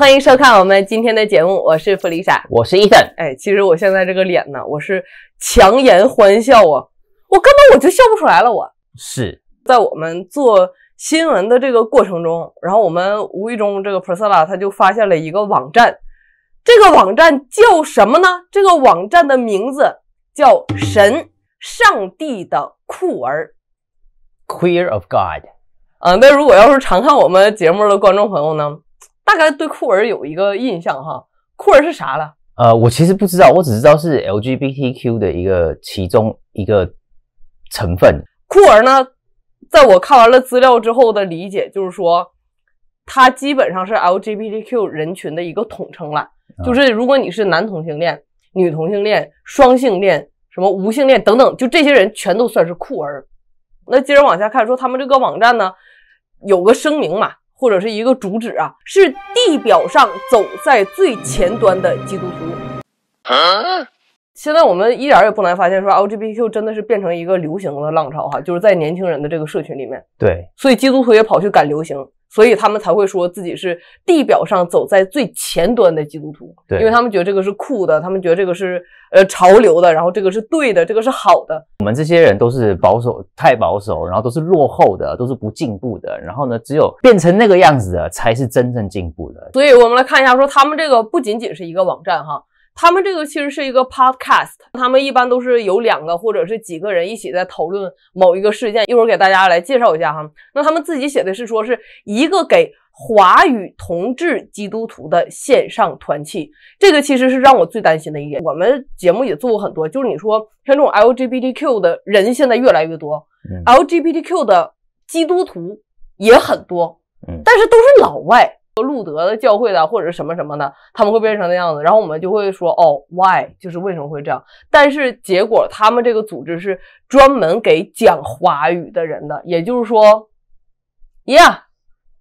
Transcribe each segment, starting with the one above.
欢迎收看我们今天的节目，我是弗丽莎，我是伊森。哎，其实我现在这个脸呢，我是强颜欢笑啊，我根本我就笑不出来了。我是在我们做新闻的这个过程中，然后我们无意中，这个普 l a 她就发现了一个网站，这个网站叫什么呢？这个网站的名字叫神上帝的酷儿，Queer of God。嗯，那如果要是常看我们节目的观众朋友呢？大概对酷儿有一个印象哈，酷儿是啥了？呃，我其实不知道，我只知道是 LGBTQ 的一个其中一个成分。酷儿呢，在我看完了资料之后的理解就是说，它基本上是 LGBTQ 人群的一个统称了。就是如果你是男同性恋、女同性恋、双性恋、什么无性恋等等，就这些人全都算是酷儿。那接着往下看，说他们这个网站呢有个声明嘛。或者是一个主旨啊，是地表上走在最前端的基督徒。现在我们一点也不难发现，说 LGBTQ 真的是变成一个流行的浪潮哈，就是在年轻人的这个社群里面。对，所以基督徒也跑去赶流行。所以他们才会说自己是地表上走在最前端的基督徒，对，因为他们觉得这个是酷的，他们觉得这个是呃潮流的，然后这个是对的，这个是好的。我们这些人都是保守，太保守，然后都是落后的，都是不进步的。然后呢，只有变成那个样子的，才是真正进步的。所以我们来看一下，说他们这个不仅仅是一个网站，哈。他们这个其实是一个 podcast，他们一般都是有两个或者是几个人一起在讨论某一个事件。一会儿给大家来介绍一下哈。那他们自己写的是说是一个给华语同志基督徒的线上团契，这个其实是让我最担心的一点。我们节目也做过很多，就是你说像这种 LGBTQ 的人现在越来越多，LGBTQ 的基督徒也很多，但是都是老外。和路德的教会的，或者什么什么的，他们会变成那样子。然后我们就会说，哦，Why？就是为什么会这样？但是结果，他们这个组织是专门给讲华语的人的，也就是说，Yeah，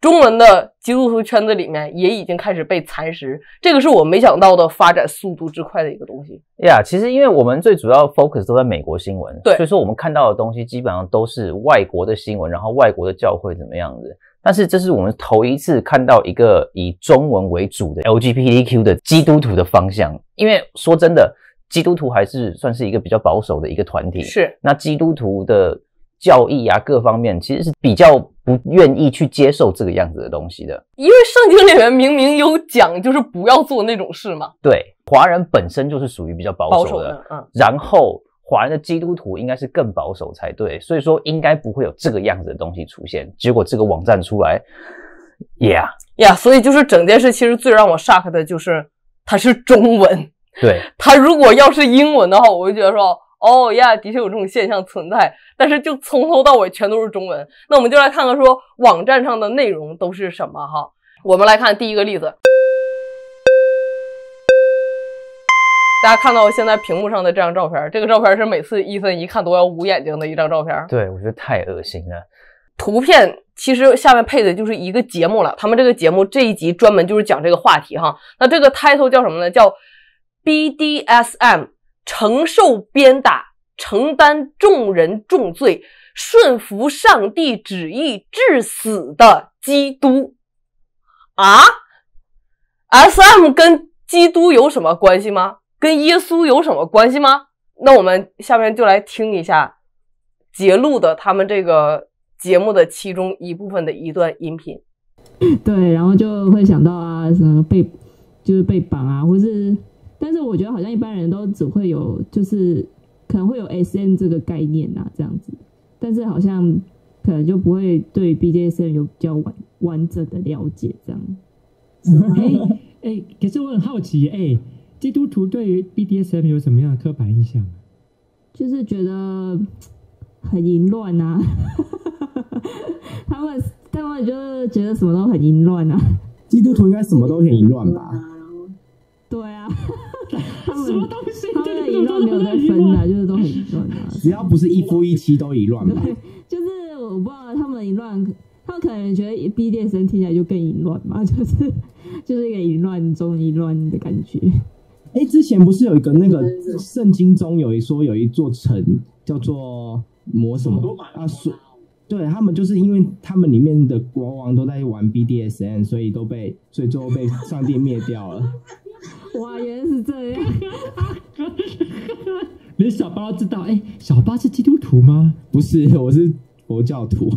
中文的基督徒圈子里面也已经开始被蚕食。这个是我没想到的发展速度之快的一个东西。Yeah，其实因为我们最主要 focus 都在美国新闻，对，所以说我们看到的东西基本上都是外国的新闻，然后外国的教会怎么样子。但是这是我们头一次看到一个以中文为主的 LGBTQ 的基督徒的方向，因为说真的，基督徒还是算是一个比较保守的一个团体。是，那基督徒的教义啊，各方面其实是比较不愿意去接受这个样子的东西的。因为圣经里面明明有讲，就是不要做那种事嘛。对，华人本身就是属于比较保守的，嗯，然后。华人的基督徒应该是更保守才对，所以说应该不会有这个样子的东西出现。结果这个网站出来，Yeah 呀，所以就是整件事其实最让我 shock 的就是它是中文。对，它如果要是英文的话，我就觉得说，哦呀，的确有这种现象存在。但是就从头到尾全都是中文，那我们就来看看说网站上的内容都是什么哈。我们来看第一个例子。大家看到现在屏幕上的这张照片，这个照片是每次伊森一看都要捂眼睛的一张照片。对，我觉得太恶心了。图片其实下面配的就是一个节目了，他们这个节目这一集专门就是讲这个话题哈。那这个 title 叫什么呢？叫 BDSM 承受鞭打，承担众人重罪，顺服上帝旨意致死的基督啊！SM 跟基督有什么关系吗？跟耶稣有什么关系吗？那我们下面就来听一下杰录的他们这个节目的其中一部分的一段音频。对，然后就会想到啊，什么被就是被绑啊，或是……但是我觉得好像一般人都只会有，就是可能会有 s N 这个概念啊，这样子。但是好像可能就不会对 b j N 有较完完整的了解这样。哎哎，可是我很好奇哎。基督徒对于 BDSM 有什么样的刻板印象？就是觉得很淫乱啊！他们他们就是觉得什么都很淫乱啊！基督徒应该什么都很淫乱吧？对啊，他西？他们淫乱没有在分的，就是都很淫乱啊。只要不是一夫一妻都淫乱吧？就是我不知道他们淫乱，他们可能觉得 BDSM 听起来就更淫乱嘛？就是就是一个淫乱中淫乱的感觉。哎，之前不是有一个那个圣经中有一说，有一座城叫做摩什么啊？对，他们就是因为他们里面的国王都在玩 b d s n 所以都被所以最后被上帝灭掉了。哇，原来是这样，连 小八都知道。哎，小八是基督徒吗？不是，我是佛教徒。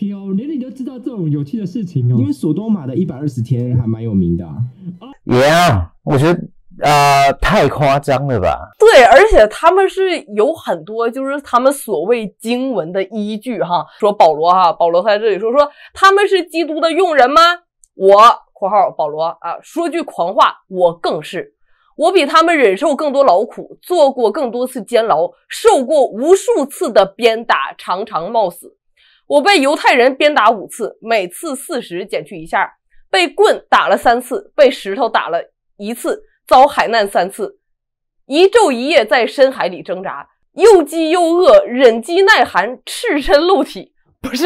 有连你都知道这种有趣的事情哦。因为索多玛的一百二十天还蛮有名的。也啊，我觉得。啊，太夸张了吧！对，而且他们是有很多，就是他们所谓经文的依据哈。说保罗哈，保罗在这里说说他们是基督的佣人吗？我（括号保罗啊）说句狂话，我更是，我比他们忍受更多劳苦，做过更多次监牢，受过无数次的鞭打，常常冒死。我被犹太人鞭打五次，每次四十减去一下，被棍打了三次，被石头打了一次。遭海难三次，一昼一夜在深海里挣扎，又饥又饿，忍饥耐寒，赤身露体。不是，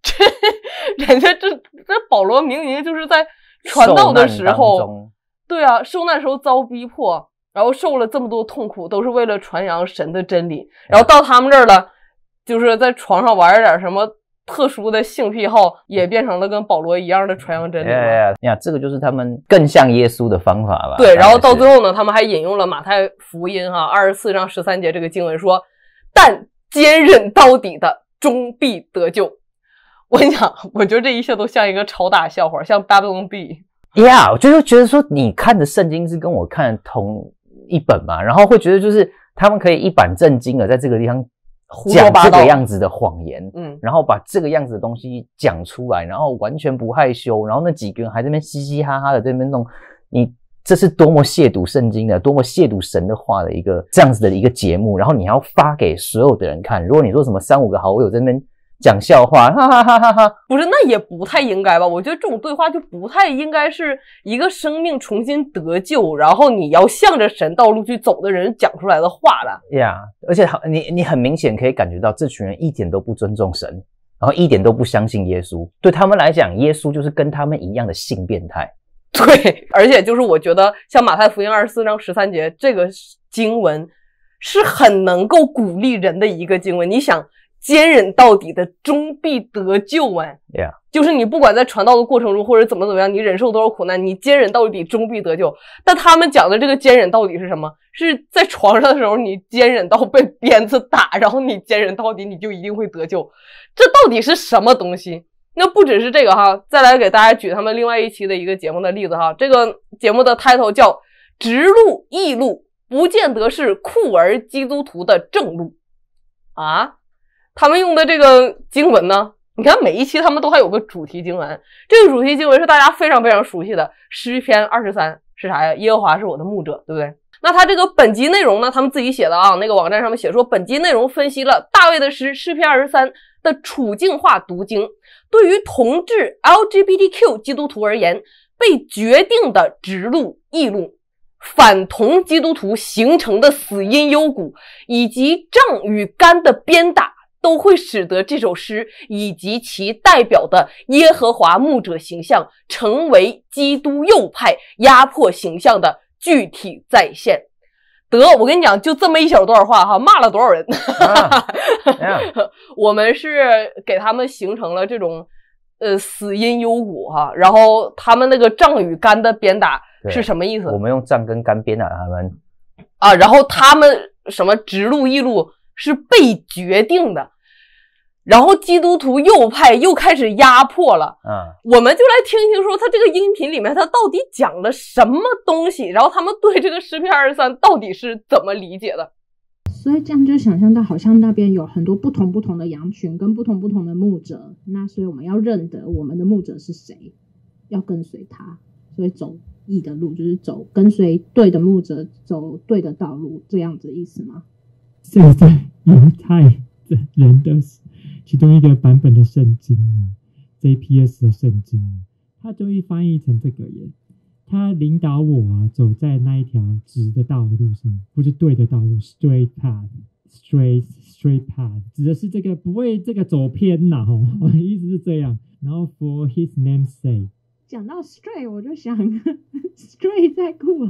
这人家这这保罗明明就是在传道的时候，对啊，受难时候遭逼迫，然后受了这么多痛苦，都是为了传扬神的真理。然后到他们这儿了，就是在床上玩点什么。特殊的性癖好也变成了跟保罗一样的传扬真理。呀，这个就是他们更像耶稣的方法吧？对。然后到最后呢，他们还引用了马太福音哈二十四章十三节这个经文说：“但坚韧到底的终必得救。”我跟你讲，我觉得这一切都像一个超大笑话，像《w 布 B》。Yeah，就是觉得说你看的圣经是跟我看同一本嘛，然后会觉得就是他们可以一本正经的在这个地方。讲这个样子的谎言，嗯，然后把这个样子的东西讲出来，然后完全不害羞，然后那几个人还在边嘻嘻哈哈的那边弄，你这是多么亵渎圣经的，多么亵渎神的话的一个这样子的一个节目，然后你还要发给所有的人看，如果你说什么三五个好友在那边讲笑话，哈哈哈哈哈！不是，那也不太应该吧？我觉得这种对话就不太应该是一个生命重新得救，然后你要向着神道路去走的人讲出来的话的。呀，而且你你很明显可以感觉到这群人一点都不尊重神，然后一点都不相信耶稣。对他们来讲，耶稣就是跟他们一样的性变态。对，而且就是我觉得像马太福音二十四章十三节这个经文，是很能够鼓励人的一个经文。你想。坚忍到底的终必得救哎，就是你不管在传道的过程中或者怎么怎么样，你忍受多少苦难，你坚忍到底终必得救。但他们讲的这个坚忍到底是什么？是在床上的时候你坚忍到被鞭子打，然后你坚忍到底，你就一定会得救。这到底是什么东西？那不只是这个哈，再来给大家举他们另外一期的一个节目的例子哈。这个节目的 title 叫《直路易路不见得是酷儿基督徒的正路》啊。他们用的这个经文呢？你看每一期他们都还有个主题经文，这个主题经文是大家非常非常熟悉的诗篇二十三是啥呀？耶和华是我的牧者，对不对？那他这个本集内容呢？他们自己写的啊，那个网站上面写说本集内容分析了大卫的诗诗篇二十三的处境化读经，对于同志 LGBTQ 基督徒而言，被决定的直路异路，反同基督徒形成的死因幽谷，以及杖与杆的鞭打。都会使得这首诗以及其代表的耶和华牧者形象成为基督右派压迫形象的具体再现。得，我跟你讲，就这么一小段话哈，骂了多少人？我们是给他们形成了这种，呃，死因幽谷哈。然后他们那个杖与杆的鞭打是什么意思？我们用杖跟杆鞭打他们啊。然后他们什么直路易路？是被决定的，然后基督徒右派又开始压迫了。嗯，我们就来听听说他这个音频里面他到底讲了什么东西，然后他们对这个诗篇二三到底是怎么理解的。所以这样就想象到，好像那边有很多不同不同的羊群跟不同不同的牧者，那所以我们要认得我们的牧者是谁，要跟随他，所以走义的路就是走跟随对的牧者，走对的道路，这样子意思吗？现在犹太人的其中一个版本的圣经啊 j p s 的圣经，它终于翻译成这个耶。他领导我啊，走在那一条直的道路上，不是对的道路，straight path，straight straight path，指的是这个不会这个走偏呐吼，意思是这样。然后 for his name's sake，讲到 straight 我就想，straight 在过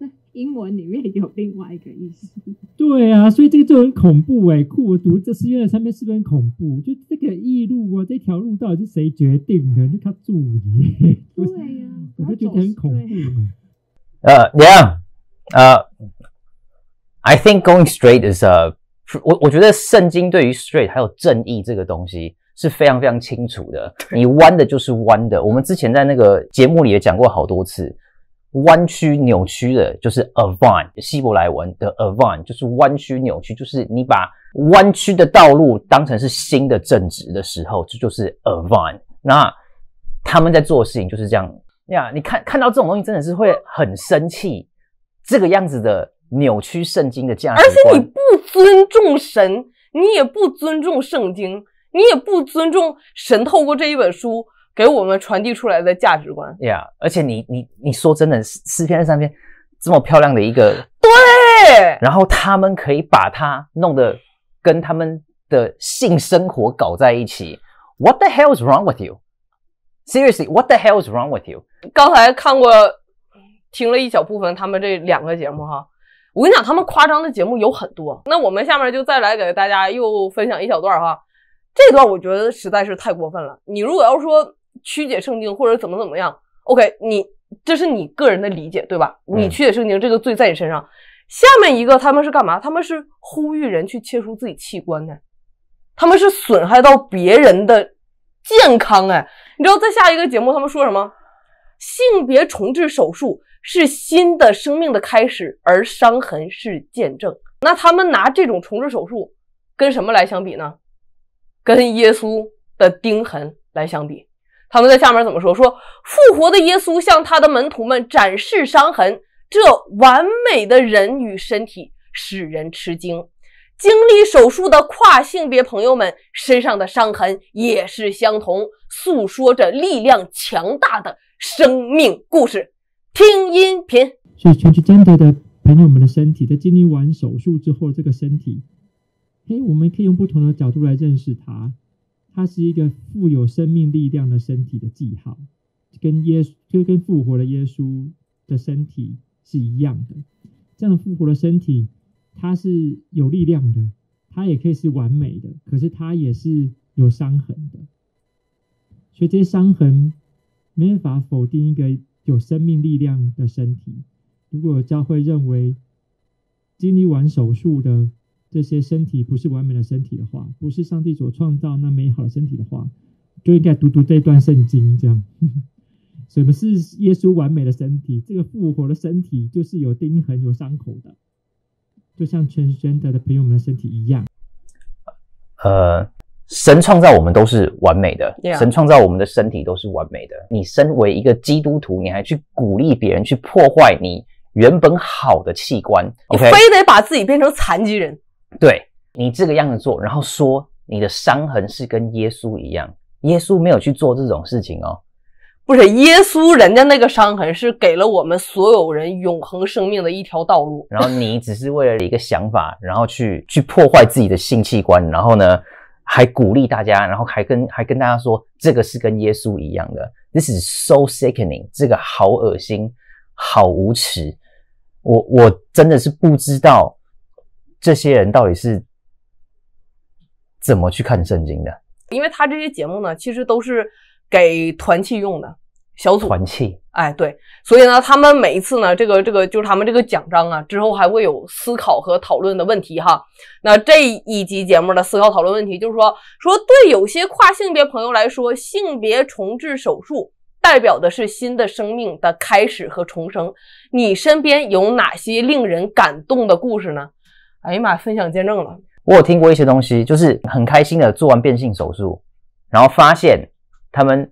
英文里面有另外一个意思。对啊，所以这个就很恐怖哎，酷我读这诗篇的上面是不是很恐怖？就这个异路啊，这条路到底是谁决定的？是他助理。对啊，我就觉得很恐怖。呃，Yeah，呃，I think going straight is a，我我觉得圣经对于 straight 还有正义这个东西是非常非常清楚的，你弯的就是弯的。我们之前在那个节目里也讲过好多次。弯曲扭曲的就是 a v a n t 希伯来文的 a v a n t 就是弯曲扭曲，就是你把弯曲的道路当成是新的正直的时候，这就是 a v a n t 那他们在做事情就是这样呀。你看看到这种东西，真的是会很生气。这个样子的扭曲圣经的价值而且你不尊重神，你也不尊重圣经，你也不尊重神透过这一本书。给我们传递出来的价值观，a 呀，而且你你你说真的，四四篇上三篇这么漂亮的一个，对，然后他们可以把它弄得跟他们的性生活搞在一起，What the hell is wrong with you？Seriously，What the hell is wrong with you？刚才看过听了一小部分他们这两个节目哈，我跟你讲，他们夸张的节目有很多。那我们下面就再来给大家又分享一小段哈，这段我觉得实在是太过分了。你如果要说。曲解圣经或者怎么怎么样，OK，你这是你个人的理解对吧？你曲解圣经这个罪在你身上。下面一个他们是干嘛？他们是呼吁人去切除自己器官呢？他们是损害到别人的健康哎。你知道在下一个节目他们说什么？性别重置手术是新的生命的开始，而伤痕是见证。那他们拿这种重置手术跟什么来相比呢？跟耶稣的钉痕来相比。他们在下面怎么说？说复活的耶稣向他的门徒们展示伤痕，这完美的人与身体使人吃惊。经历手术的跨性别朋友们身上的伤痕也是相同，诉说着力量强大的生命故事。听音频，所以全 r a n 的朋友们的身体在经历完手术之后，这个身体，哎，我们可以用不同的角度来认识它。它是一个富有生命力量的身体的记号，跟耶稣就跟复活的耶稣的身体是一样的。这样复活的身体，它是有力量的，它也可以是完美的，可是它也是有伤痕的。所以这些伤痕没办法否定一个有生命力量的身体。如果教会认为经历完手术的，这些身体不是完美的身体的话，不是上帝所创造那美好的身体的话，就应该读读这段圣经，这样。什么是耶稣完美的身体，这个复活的身体就是有钉痕、有伤口的，就像全时德的朋友们的身体一样。呃，神创造我们都是完美的，神创造我们的身体都是完美的。你身为一个基督徒，你还去鼓励别人去破坏你原本好的器官？OK，非得把自己变成残疾人？对你这个样子做，然后说你的伤痕是跟耶稣一样，耶稣没有去做这种事情哦，不是耶稣，人家那个伤痕是给了我们所有人永恒生命的一条道路。然后你只是为了一个想法，然后去去破坏自己的性器官，然后呢还鼓励大家，然后还跟还跟大家说这个是跟耶稣一样的，This is so sickening，这个好恶心，好无耻，我我真的是不知道。这些人到底是怎么去看圣经的？因为他这些节目呢，其实都是给团契用的小组。团契，哎，对，所以呢，他们每一次呢，这个这个就是他们这个奖章啊，之后还会有思考和讨论的问题哈。那这一期节目的思考讨论问题就是说，说对有些跨性别朋友来说，性别重置手术代表的是新的生命的开始和重生。你身边有哪些令人感动的故事呢？哎呀妈！分享见证了，我有听过一些东西，就是很开心的做完变性手术，然后发现他们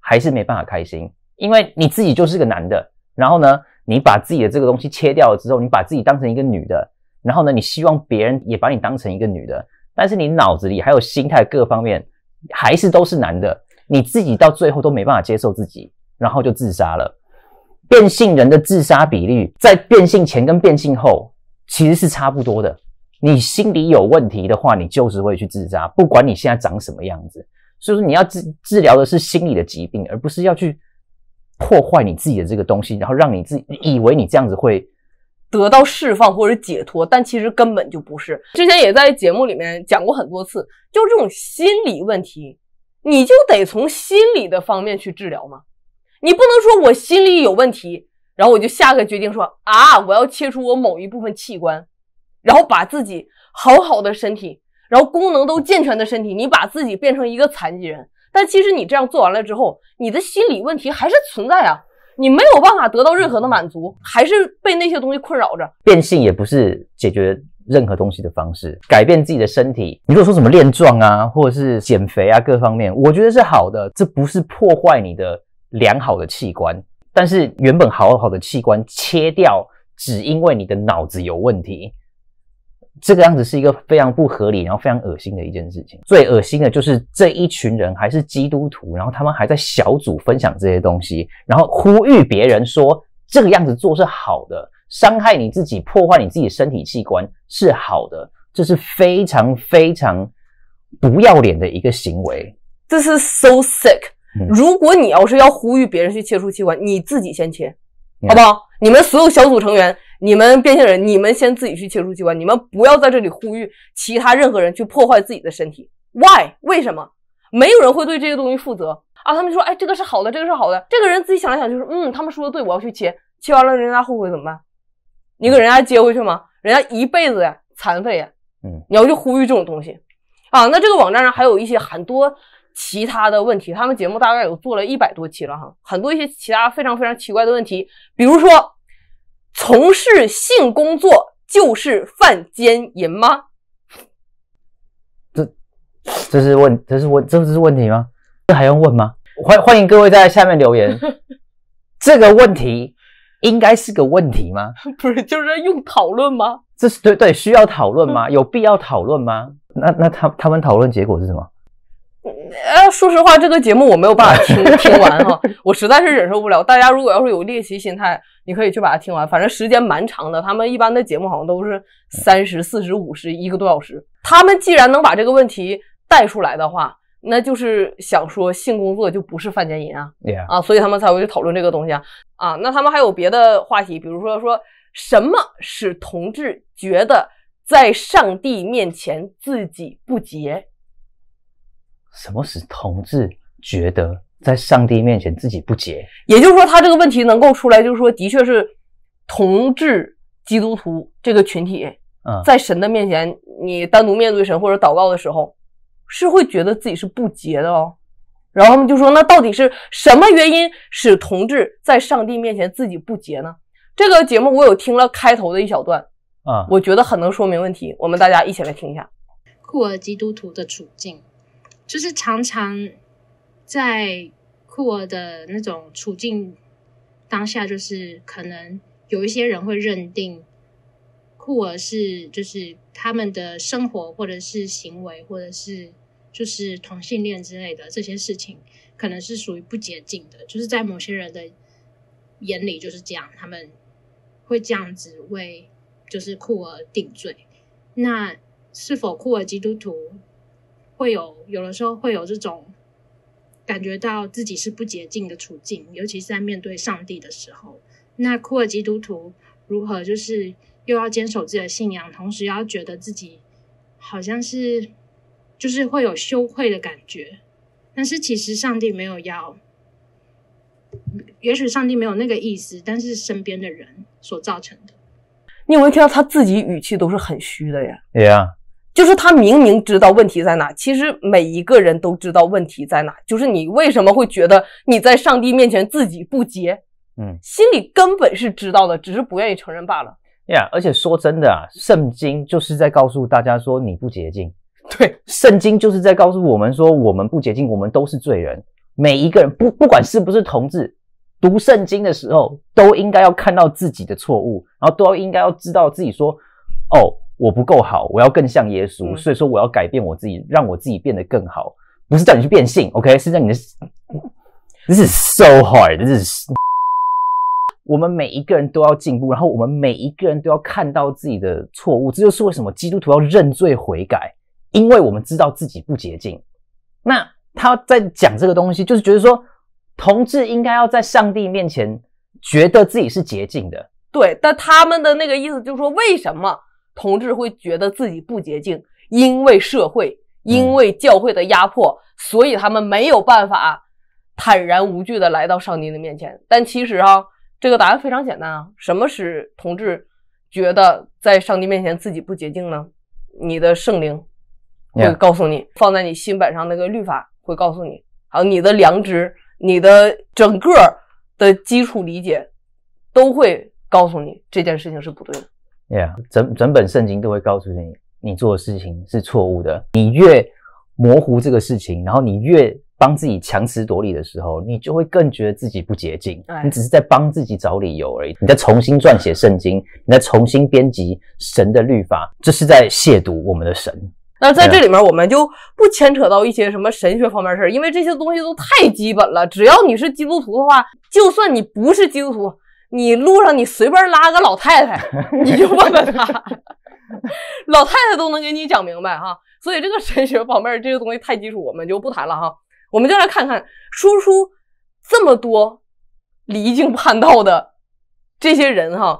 还是没办法开心，因为你自己就是个男的，然后呢，你把自己的这个东西切掉了之后，你把自己当成一个女的，然后呢，你希望别人也把你当成一个女的，但是你脑子里还有心态各方面还是都是男的，你自己到最后都没办法接受自己，然后就自杀了。变性人的自杀比例在变性前跟变性后。其实是差不多的。你心理有问题的话，你就是会去自杀，不管你现在长什么样子。所以说，你要治治疗的是心理的疾病，而不是要去破坏你自己的这个东西，然后让你自以为你这样子会得到释放或者解脱，但其实根本就不是。之前也在节目里面讲过很多次，就这种心理问题，你就得从心理的方面去治疗嘛。你不能说我心理有问题。然后我就下个决定说啊，我要切除我某一部分器官，然后把自己好好的身体，然后功能都健全的身体，你把自己变成一个残疾人。但其实你这样做完了之后，你的心理问题还是存在啊，你没有办法得到任何的满足，还是被那些东西困扰着。变性也不是解决任何东西的方式，改变自己的身体，你如果说什么练壮啊，或者是减肥啊，各方面，我觉得是好的，这不是破坏你的良好的器官。但是原本好好的器官切掉，只因为你的脑子有问题，这个样子是一个非常不合理，然后非常恶心的一件事情。最恶心的就是这一群人还是基督徒，然后他们还在小组分享这些东西，然后呼吁别人说这个样子做是好的，伤害你自己，破坏你自己身体器官是好的，这是非常非常不要脸的一个行为，这是 so sick。如果你要是要呼吁别人去切除器官，你自己先切，好不好？你们所有小组成员，你们变性人，你们先自己去切除器官，你们不要在这里呼吁其他任何人去破坏自己的身体。Why？为什么？没有人会对这个东西负责啊！他们说，哎，这个是好的，这个是好的。这个人自己想了想，就是嗯，他们说的对，我要去切，切完了人家后悔怎么办？你给人家接回去吗？人家一辈子呀，残废呀，嗯，你要去呼吁这种东西啊？那这个网站上还有一些很多。其他的问题，他们节目大概有做了一百多期了哈，很多一些其他非常非常奇怪的问题，比如说从事性工作就是犯奸淫吗？这这是问这是问这不是问题吗？这还用问吗？欢欢迎各位在下面留言。这个问题应该是个问题吗？不是，就是用讨论吗？这是对对需要讨论吗？有必要讨论吗？那那他他们讨论结果是什么？呃，说实话，这个节目我没有办法听 听完哈，我实在是忍受不了。大家如果要是有猎奇心态，你可以去把它听完，反正时间蛮长的。他们一般的节目好像都是三十四十五十一个多小时。他们既然能把这个问题带出来的话，那就是想说性工作就不是犯贱淫啊，啊，所以他们才会去讨论这个东西啊，啊，那他们还有别的话题，比如说说什么使同志觉得在上帝面前自己不洁。什么使同志觉得在上帝面前自己不洁？也就是说，他这个问题能够出来，就是说，的确是同志基督徒这个群体，嗯，在神的面前，你单独面对神或者祷告的时候，是会觉得自己是不洁的哦。然后他们就说，那到底是什么原因使同志在上帝面前自己不洁呢？这个节目我有听了开头的一小段，啊，我觉得很能说明问题。我们大家一起来听一下库尔基督徒的处境。就是常常在酷儿的那种处境当下，就是可能有一些人会认定酷儿是就是他们的生活或者是行为或者是就是同性恋之类的这些事情，可能是属于不洁净的，就是在某些人的眼里就是这样，他们会这样子为就是酷儿定罪。那是否酷儿基督徒？会有有的时候会有这种感觉到自己是不洁净的处境，尤其是在面对上帝的时候。那库尔基督徒如何就是又要坚守自己的信仰，同时要觉得自己好像是就是会有羞愧的感觉，但是其实上帝没有要，也许上帝没有那个意思，但是身边的人所造成的。你有没有听到他自己语气都是很虚的呀？哎呀。就是他明明知道问题在哪，其实每一个人都知道问题在哪。就是你为什么会觉得你在上帝面前自己不洁？嗯，心里根本是知道的，只是不愿意承认罢了。呀，而且说真的啊，圣经就是在告诉大家说你不洁净。对，圣经就是在告诉我们说我们不洁净，我们都是罪人。每一个人不不管是不是同志，读圣经的时候都应该要看到自己的错误，然后都要应该要知道自己说哦。我不够好，我要更像耶稣，所以说我要改变我自己，让我自己变得更好，不是叫你去变性，OK？现在你的 t h i so is s hard，This is 我们每一个人都要进步，然后我们每一个人都要看到自己的错误，这就是为什么基督徒要认罪悔改，因为我们知道自己不洁净。那他在讲这个东西，就是觉得说，同志应该要在上帝面前觉得自己是洁净的，对。但他们的那个意思就是说，为什么？同志会觉得自己不洁净，因为社会、因为教会的压迫，所以他们没有办法坦然无惧的来到上帝的面前。但其实啊，这个答案非常简单啊。什么使同志觉得在上帝面前自己不洁净呢？你的圣灵会告诉你，放在你心板上那个律法会告诉你，还有你的良知、你的整个的基础理解都会告诉你这件事情是不对的。Yeah，整整本圣经都会告诉你，你做的事情是错误的。你越模糊这个事情，然后你越帮自己强词夺理的时候，你就会更觉得自己不洁净。你只是在帮自己找理由而已。你在重新撰写圣经，你在重新编辑神的律法，这是在亵渎我们的神。那在这里面，我们就不牵扯到一些什么神学方面事儿，因为这些东西都太基本了。只要你是基督徒的话，就算你不是基督徒。你路上你随便拉个老太太，你就问问她，老太太都能给你讲明白哈。所以这个神学宝贝儿这个东西太基础，我们就不谈了哈。我们就来看看输出这么多离经叛道的这些人哈，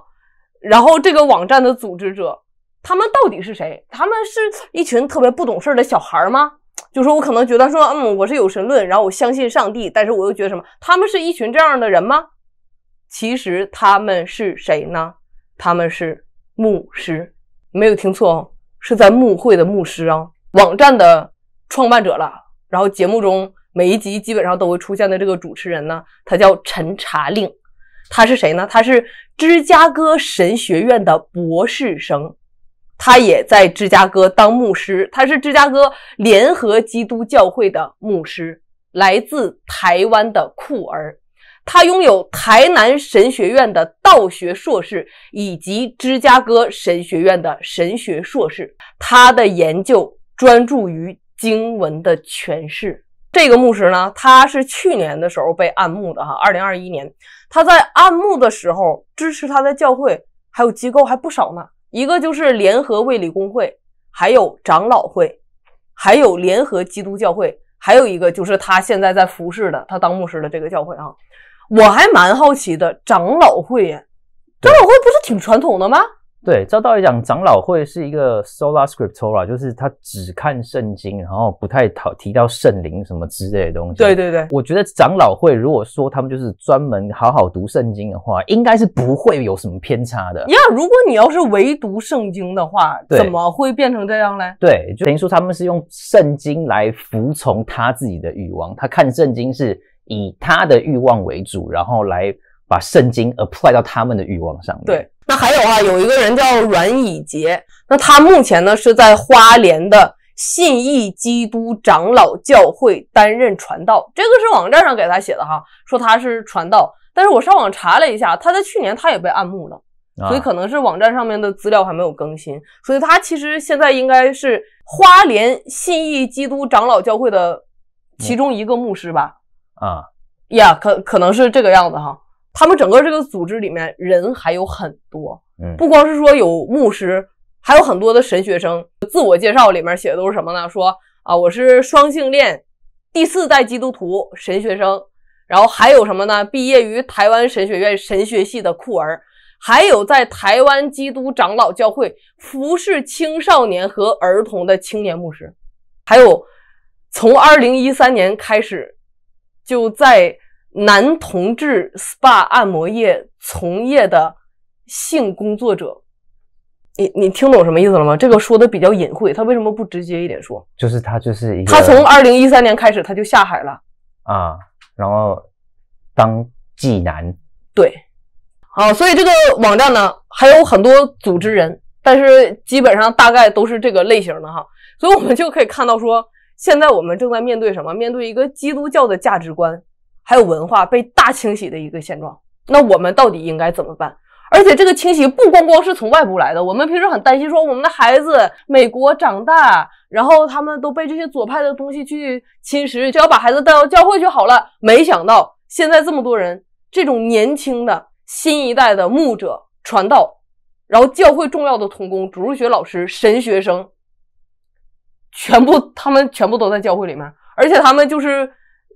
然后这个网站的组织者，他们到底是谁？他们是一群特别不懂事儿的小孩吗？就说我可能觉得说，嗯，我是有神论，然后我相信上帝，但是我又觉得什么？他们是一群这样的人吗？其实他们是谁呢？他们是牧师，没有听错哦，是在牧会的牧师啊，网站的创办者了。然后节目中每一集基本上都会出现的这个主持人呢，他叫陈查令，他是谁呢？他是芝加哥神学院的博士生，他也在芝加哥当牧师，他是芝加哥联合基督教会的牧师，来自台湾的库儿。他拥有台南神学院的道学硕士，以及芝加哥神学院的神学硕士。他的研究专注于经文的诠释。这个牧师呢，他是去年的时候被暗牧的哈。二零二一年他在暗牧的时候，支持他的教会还有机构还不少呢。一个就是联合卫理公会，还有长老会，还有联合基督教会，还有一个就是他现在在服侍的他当牧师的这个教会啊。我还蛮好奇的，长老会，长老会不是挺传统的吗？对，照道理讲，长老会是一个 sola scriptura，就是他只看圣经，然后不太讨提到圣灵什么之类的东西。对对对，我觉得长老会如果说他们就是专门好好读圣经的话，应该是不会有什么偏差的。呀，如果你要是唯读圣经的话，怎么会变成这样嘞？对，就等于说他们是用圣经来服从他自己的欲望，他看圣经是。以他的欲望为主，然后来把圣经 apply 到他们的欲望上。对，那还有啊，有一个人叫阮以杰，那他目前呢是在花莲的信义基督长老教会担任传道，这个是网站上给他写的哈，说他是传道。但是我上网查了一下，他在去年他也被暗牧了，所以可能是网站上面的资料还没有更新，所以他其实现在应该是花莲信义基督长老教会的其中一个牧师吧。啊呀，可可能是这个样子哈。他们整个这个组织里面人还有很多，不光是说有牧师，还有很多的神学生。自我介绍里面写的都是什么呢？说啊，我是双性恋，第四代基督徒神学生。然后还有什么呢？毕业于台湾神学院神学系的酷儿，还有在台湾基督长老教会服侍青少年和儿童的青年牧师，还有从二零一三年开始。就在男同志 SPA 按摩业从业的性工作者，你你听懂什么意思了吗？这个说的比较隐晦，他为什么不直接一点说？就是他就是他从二零一三年开始他就下海了啊，然后当妓男对，好，所以这个网站呢还有很多组织人，但是基本上大概都是这个类型的哈，所以我们就可以看到说。现在我们正在面对什么？面对一个基督教的价值观还有文化被大清洗的一个现状。那我们到底应该怎么办？而且这个清洗不光光是从外部来的。我们平时很担心，说我们的孩子美国长大，然后他们都被这些左派的东西去侵蚀，只要把孩子带到教会就好了。没想到现在这么多人，这种年轻的新一代的牧者、传道，然后教会重要的童工、主日学老师、神学生。全部，他们全部都在教会里面，而且他们就是，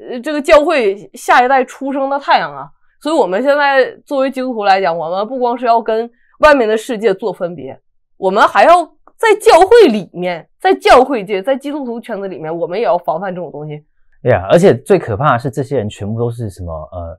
呃，这个教会下一代出生的太阳啊。所以，我们现在作为基督徒来讲，我们不光是要跟外面的世界做分别，我们还要在教会里面，在教会界，在基督徒圈子里面，我们也要防范这种东西。呀，而且最可怕的是，这些人全部都是什么呃，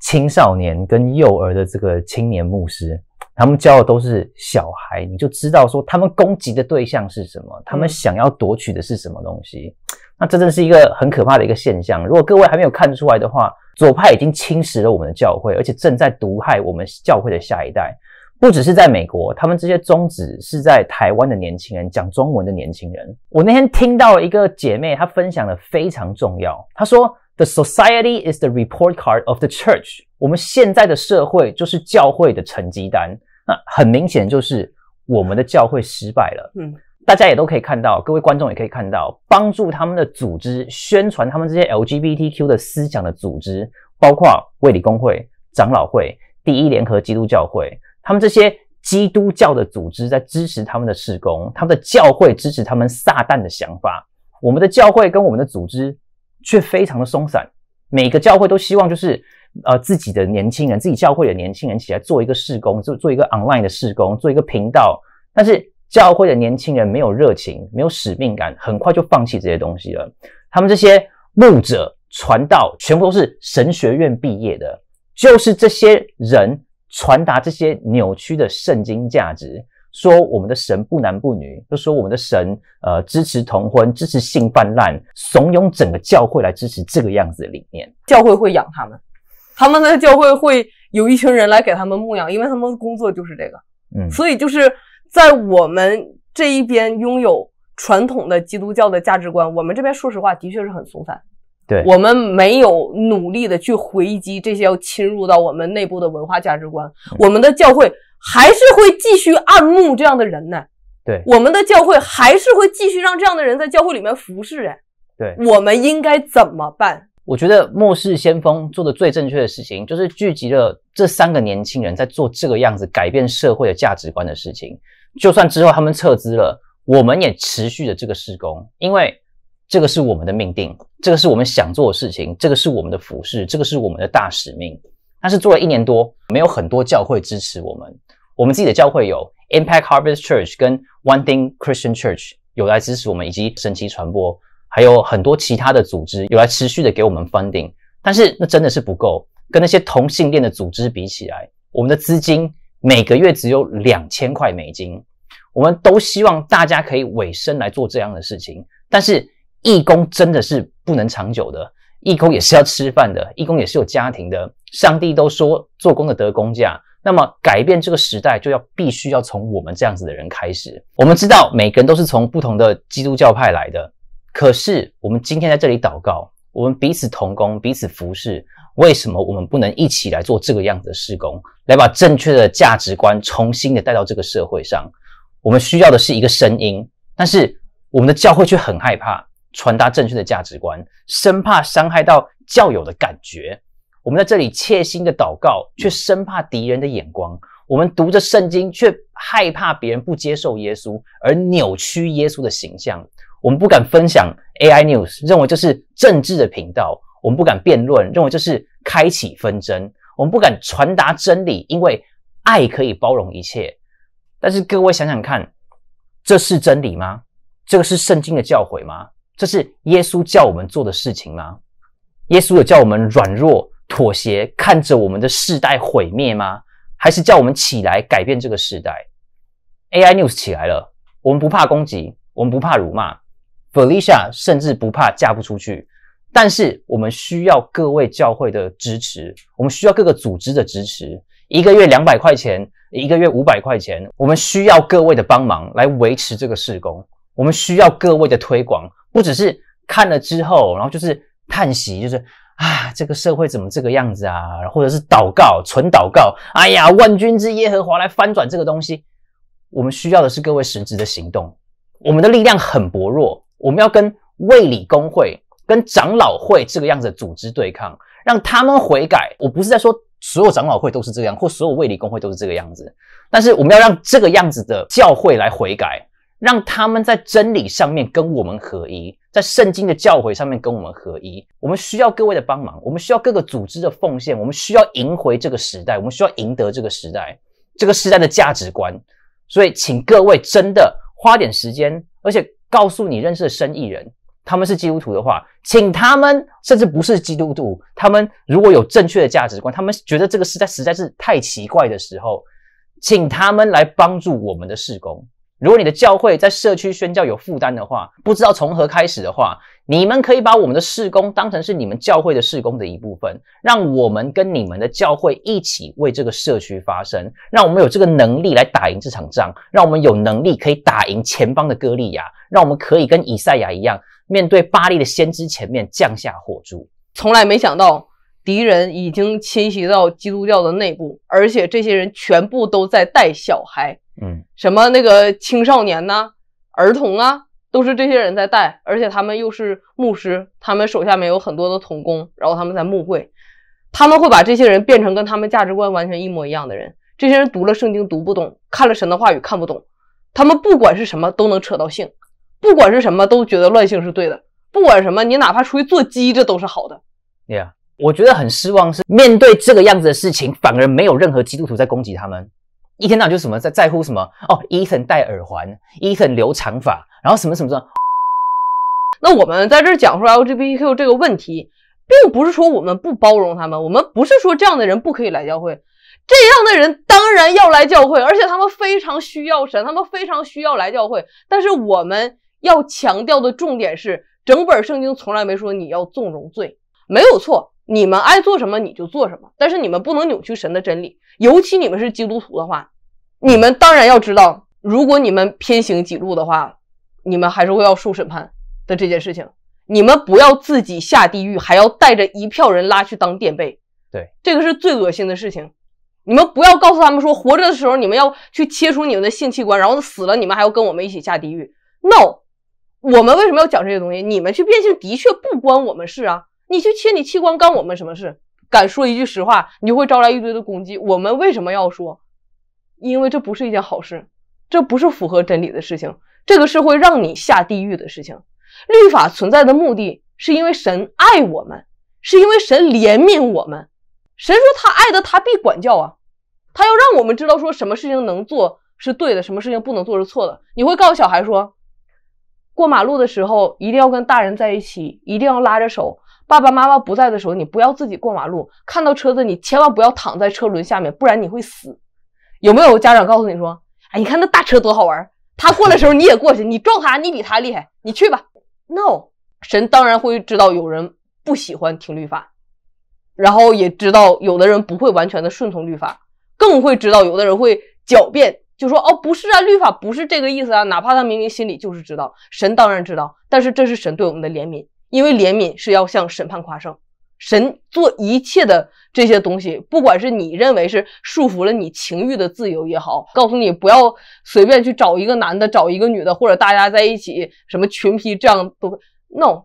青少年跟幼儿的这个青年牧师。他们教的都是小孩，你就知道说他们攻击的对象是什么，他们想要夺取的是什么东西。那这真是一个很可怕的一个现象。如果各位还没有看出来的话，左派已经侵蚀了我们的教会，而且正在毒害我们教会的下一代。不只是在美国，他们这些宗旨是在台湾的年轻人，讲中文的年轻人。我那天听到一个姐妹，她分享的非常重要。她说：“The society is the report card of the church。”我们现在的社会就是教会的成绩单。那很明显就是我们的教会失败了。嗯，大家也都可以看到，各位观众也可以看到，帮助他们的组织、宣传他们这些 LGBTQ 的思想的组织，包括卫理公会、长老会、第一联合基督教会，他们这些基督教的组织在支持他们的事工，他们的教会支持他们撒旦的想法。我们的教会跟我们的组织却非常的松散，每个教会都希望就是。呃，自己的年轻人，自己教会的年轻人起来做一个事工，做做一个 online 的事工，做一个频道。但是教会的年轻人没有热情，没有使命感，很快就放弃这些东西了。他们这些牧者传道，全部都是神学院毕业的，就是这些人传达这些扭曲的圣经价值，说我们的神不男不女，就说我们的神呃支持同婚，支持性泛滥，怂恿整个教会来支持这个样子的理念。教会会养他们。他们的教会会有一群人来给他们牧养，因为他们工作就是这个。嗯，所以就是在我们这一边拥有传统的基督教的价值观，我们这边说实话的确是很松散。对，我们没有努力的去回击这些要侵入到我们内部的文化价值观，我们的教会还是会继续暗牧这样的人呢。对，我们的教会还是会继续让这样的人在教会里面服侍。人。对，我们应该怎么办？我觉得《末世先锋》做的最正确的事情，就是聚集了这三个年轻人在做这个样子改变社会的价值观的事情。就算之后他们撤资了，我们也持续的这个施工，因为这个是我们的命定，这个是我们想做的事情，这个是我们的服饰，这个是我们的大使命。但是做了一年多，没有很多教会支持我们。我们自己的教会有 Impact Harvest Church 跟 One Thing Christian Church 有来支持我们，以及神奇传播。还有很多其他的组织有来持续的给我们 funding，但是那真的是不够。跟那些同性恋的组织比起来，我们的资金每个月只有两千块美金。我们都希望大家可以委身来做这样的事情，但是义工真的是不能长久的。义工也是要吃饭的，义工也是有家庭的。上帝都说做工的得工价，那么改变这个时代就要必须要从我们这样子的人开始。我们知道每个人都是从不同的基督教派来的。可是，我们今天在这里祷告，我们彼此同工，彼此服侍，为什么我们不能一起来做这个样子的事工，来把正确的价值观重新的带到这个社会上？我们需要的是一个声音，但是我们的教会却很害怕传达正确的价值观，生怕伤害到教友的感觉。我们在这里切心的祷告，却生怕敌人的眼光；我们读着圣经，却害怕别人不接受耶稣而扭曲耶稣的形象。我们不敢分享 AI news，认为这是政治的频道；我们不敢辩论，认为这是开启纷争；我们不敢传达真理，因为爱可以包容一切。但是各位想想看，这是真理吗？这个是圣经的教诲吗？这是耶稣教我们做的事情吗？耶稣有叫我们软弱妥协，看着我们的世代毁灭吗？还是叫我们起来改变这个时代？AI news 起来了，我们不怕攻击，我们不怕辱骂。Felicia 甚至不怕嫁不出去，但是我们需要各位教会的支持，我们需要各个组织的支持。一个月两百块钱，一个月五百块钱，我们需要各位的帮忙来维持这个事工。我们需要各位的推广，不只是看了之后，然后就是叹息，就是啊，这个社会怎么这个样子啊？或者是祷告，纯祷告。哎呀，万军之耶和华来翻转这个东西。我们需要的是各位实质的行动。我们的力量很薄弱。我们要跟卫理公会、跟长老会这个样子的组织对抗，让他们悔改。我不是在说所有长老会都是这样，或所有卫理公会都是这个样子，但是我们要让这个样子的教会来悔改，让他们在真理上面跟我们合一，在圣经的教诲上面跟我们合一。我们需要各位的帮忙，我们需要各个组织的奉献，我们需要赢回这个时代，我们需要赢得这个时代这个时代的价值观。所以，请各位真的花点时间，而且。告诉你认识的生意人，他们是基督徒的话，请他们；甚至不是基督徒，他们如果有正确的价值观，他们觉得这个实在实在是太奇怪的时候，请他们来帮助我们的事工。如果你的教会在社区宣教有负担的话，不知道从何开始的话。你们可以把我们的事工当成是你们教会的事工的一部分，让我们跟你们的教会一起为这个社区发声，让我们有这个能力来打赢这场仗，让我们有能力可以打赢前方的歌利亚，让我们可以跟以赛亚一样，面对巴黎的先知前面降下火柱。从来没想到敌人已经侵袭到基督教的内部，而且这些人全部都在带小孩，嗯，什么那个青少年呢，儿童啊。都是这些人在带，而且他们又是牧师，他们手下面有很多的童工，然后他们在牧会，他们会把这些人变成跟他们价值观完全一模一样的人。这些人读了圣经读不懂，看了神的话语看不懂，他们不管是什么都能扯到性，不管是什么都觉得乱性是对的，不管什么你哪怕出去做鸡这都是好的。哎呀，我觉得很失望，是面对这个样子的事情，反而没有任何基督徒在攻击他们。一天到晚就什么在在乎什么哦，伊森戴耳环，伊森留长发。然后什么什么什么？那我们在这儿讲出 LGBTQ 这个问题，并不是说我们不包容他们，我们不是说这样的人不可以来教会，这样的人当然要来教会，而且他们非常需要神，他们非常需要来教会。但是我们要强调的重点是，整本圣经从来没说你要纵容罪，没有错，你们爱做什么你就做什么，但是你们不能扭曲神的真理，尤其你们是基督徒的话，你们当然要知道，如果你们偏行己路的话。你们还是会要受审判的这件事情，你们不要自己下地狱，还要带着一票人拉去当垫背。对，这个是最恶心的事情。你们不要告诉他们说，活着的时候你们要去切除你们的性器官，然后死了你们还要跟我们一起下地狱。No，我们为什么要讲这些东西？你们去变性的确不关我们事啊，你去切你器官干我们什么事？敢说一句实话，你就会招来一堆的攻击。我们为什么要说？因为这不是一件好事，这不是符合真理的事情。这个是会让你下地狱的事情。律法存在的目的是因为神爱我们，是因为神怜悯我们。神说他爱的他必管教啊？他要让我们知道说什么事情能做是对的，什么事情不能做是错的。你会告诉小孩说，过马路的时候一定要跟大人在一起，一定要拉着手。爸爸妈妈不在的时候，你不要自己过马路。看到车子，你千万不要躺在车轮下面，不然你会死。有没有家长告诉你说，哎，你看那大车多好玩？他过来的时候，你也过去。你撞他，你比他厉害，你去吧。No，神当然会知道有人不喜欢听律法，然后也知道有的人不会完全的顺从律法，更会知道有的人会狡辩，就说哦不是啊，律法不是这个意思啊。哪怕他明明心里就是知道，神当然知道，但是这是神对我们的怜悯，因为怜悯是要向审判夸胜。神做一切的这些东西，不管是你认为是束缚了你情欲的自由也好，告诉你不要随便去找一个男的，找一个女的，或者大家在一起什么群批这样都 no。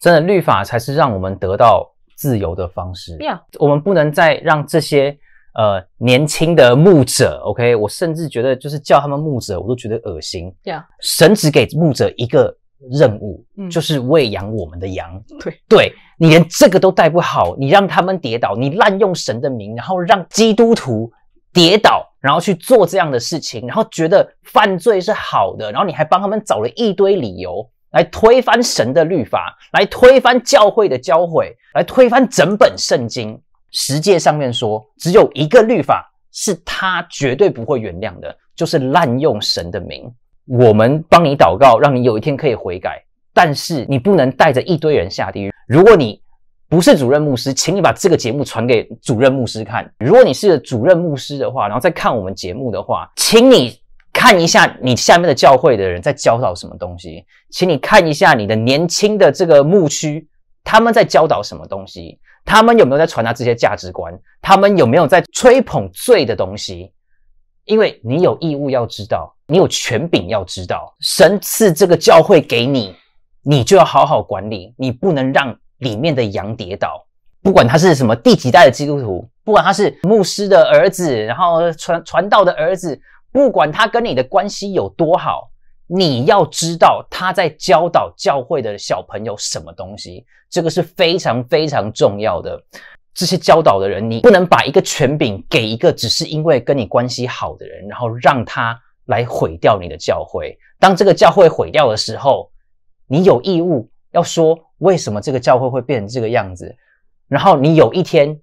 真的律法才是让我们得到自由的方式。Yeah，我们不能再让这些呃年轻的牧者，OK，我甚至觉得就是叫他们牧者我都觉得恶心。Yeah，神只给牧者一个。任务就是喂养我们的羊，对，对你连这个都带不好，你让他们跌倒，你滥用神的名，然后让基督徒跌倒，然后去做这样的事情，然后觉得犯罪是好的，然后你还帮他们找了一堆理由来推翻神的律法，来推翻教会的教诲，来推翻整本圣经。实际上面说，只有一个律法是他绝对不会原谅的，就是滥用神的名。我们帮你祷告，让你有一天可以悔改，但是你不能带着一堆人下地狱。如果你不是主任牧师，请你把这个节目传给主任牧师看。如果你是主任牧师的话，然后再看我们节目的话，请你看一下你下面的教会的人在教导什么东西，请你看一下你的年轻的这个牧区他们在教导什么东西，他们有没有在传达这些价值观？他们有没有在吹捧罪的东西？因为你有义务要知道。你有权柄，要知道神赐这个教会给你，你就要好好管理，你不能让里面的羊跌倒。不管他是什么第几代的基督徒，不管他是牧师的儿子，然后传传道的儿子，不管他跟你的关系有多好，你要知道他在教导教会的小朋友什么东西，这个是非常非常重要的。这些教导的人，你不能把一个权柄给一个只是因为跟你关系好的人，然后让他。来毁掉你的教会。当这个教会毁掉的时候，你有义务要说为什么这个教会会变成这个样子。然后你有一天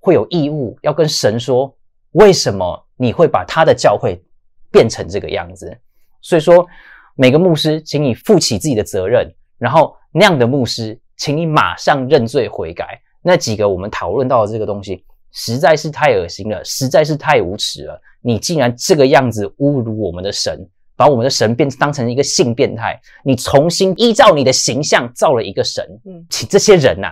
会有义务要跟神说，为什么你会把他的教会变成这个样子？所以说，每个牧师，请你负起自己的责任。然后那样的牧师，请你马上认罪悔改。那几个我们讨论到的这个东西。实在是太恶心了，实在是太无耻了！你竟然这个样子侮辱我们的神，把我们的神变当成一个性变态，你重新依照你的形象造了一个神。嗯，请这些人呐，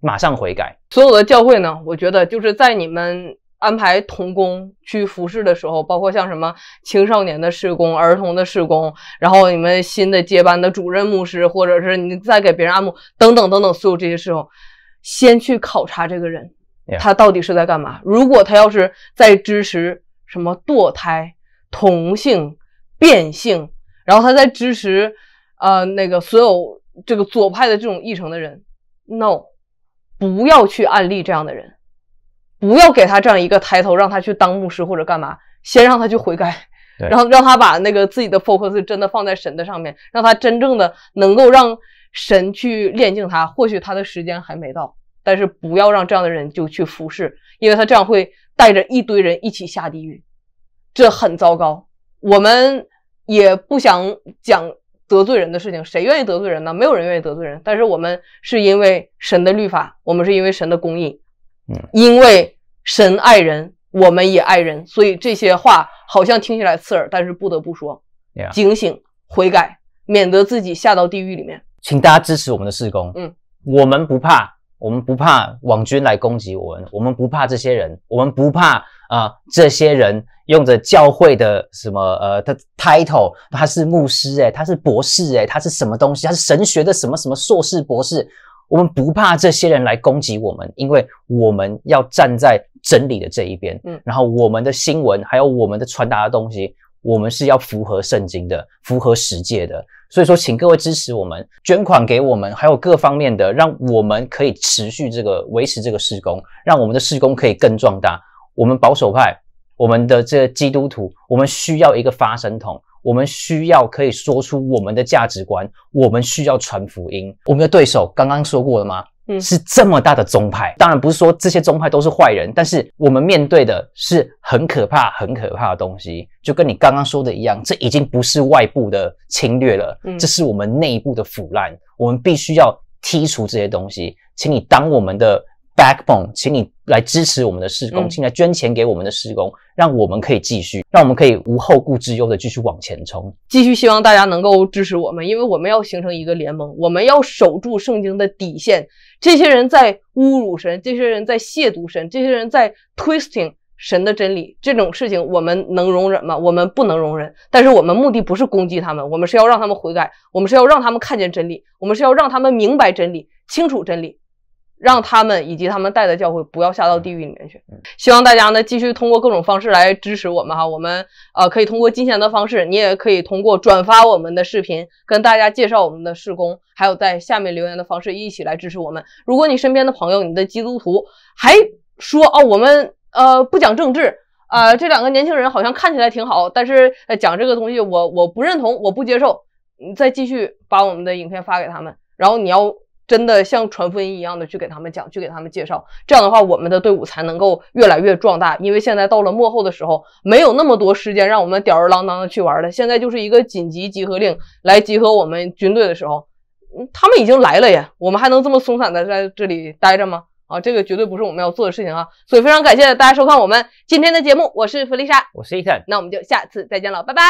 马上悔改。所有的教会呢，我觉得就是在你们安排童工去服侍的时候，包括像什么青少年的侍工、儿童的侍工，然后你们新的接班的主任牧师，或者是你在给别人按摩等等等等，所有这些时候，先去考察这个人。他到底是在干嘛？如果他要是在支持什么堕胎、同性变性，然后他在支持，呃，那个所有这个左派的这种议程的人，no，不要去案例这样的人，不要给他这样一个抬头，让他去当牧师或者干嘛，先让他去悔改，让让他把那个自己的 focus 真的放在神的上面，让他真正的能够让神去炼净他，或许他的时间还没到。但是不要让这样的人就去服侍，因为他这样会带着一堆人一起下地狱，这很糟糕。我们也不想讲得罪人的事情，谁愿意得罪人呢？没有人愿意得罪人。但是我们是因为神的律法，我们是因为神的公义，嗯，因为神爱人，我们也爱人。所以这些话好像听起来刺耳，但是不得不说，警醒悔改，免得自己下到地狱里面。请大家支持我们的事工，嗯，我们不怕。我们不怕网军来攻击我们，我们不怕这些人，我们不怕啊，这些人用着教会的什么呃，的 title 他是牧师诶，他是博士诶，他是什么东西？他是神学的什么什么硕士博士？我们不怕这些人来攻击我们，因为我们要站在真理的这一边，嗯，然后我们的新闻还有我们的传达的东西。我们是要符合圣经的，符合世界的，所以说，请各位支持我们，捐款给我们，还有各方面的，让我们可以持续这个维持这个施工，让我们的施工可以更壮大。我们保守派，我们的这个基督徒，我们需要一个发声筒，我们需要可以说出我们的价值观，我们需要传福音。我们的对手刚刚说过了吗？是这么大的宗派，当然不是说这些宗派都是坏人，但是我们面对的是很可怕、很可怕的东西，就跟你刚刚说的一样，这已经不是外部的侵略了，这是我们内部的腐烂，我们必须要剔除这些东西，请你当我们的。Backbone，请你来支持我们的施工，请来捐钱给我们的施工，让我们可以继续，让我们可以无后顾之忧的继续往前冲。继续希望大家能够支持我们，因为我们要形成一个联盟，我们要守住圣经的底线。这些人在侮辱神，这些人在亵渎神，这些人在 twisting 神的真理，这种事情我们能容忍吗？我们不能容忍。但是我们目的不是攻击他们，我们是要让他们悔改，我们是要让他们看见真理，我们是要让他们明白真理，清楚真理。让他们以及他们带的教会不要下到地狱里面去。希望大家呢继续通过各种方式来支持我们哈，我们呃可以通过金钱的方式，你也可以通过转发我们的视频，跟大家介绍我们的事工，还有在下面留言的方式一起来支持我们。如果你身边的朋友，你的基督徒还说哦，我们呃不讲政治啊，这两个年轻人好像看起来挺好，但是呃、讲这个东西我我不认同，我不接受。你再继续把我们的影片发给他们，然后你要。真的像传福音一样的去给他们讲，去给他们介绍，这样的话我们的队伍才能够越来越壮大。因为现在到了幕后的时候，没有那么多时间让我们吊儿郎当的去玩了。现在就是一个紧急集合令来集合我们军队的时候，他们已经来了呀，我们还能这么松散的在这里待着吗？啊，这个绝对不是我们要做的事情啊！所以非常感谢大家收看我们今天的节目，我是弗丽莎，我是伊森，那我们就下次再见，了，拜拜。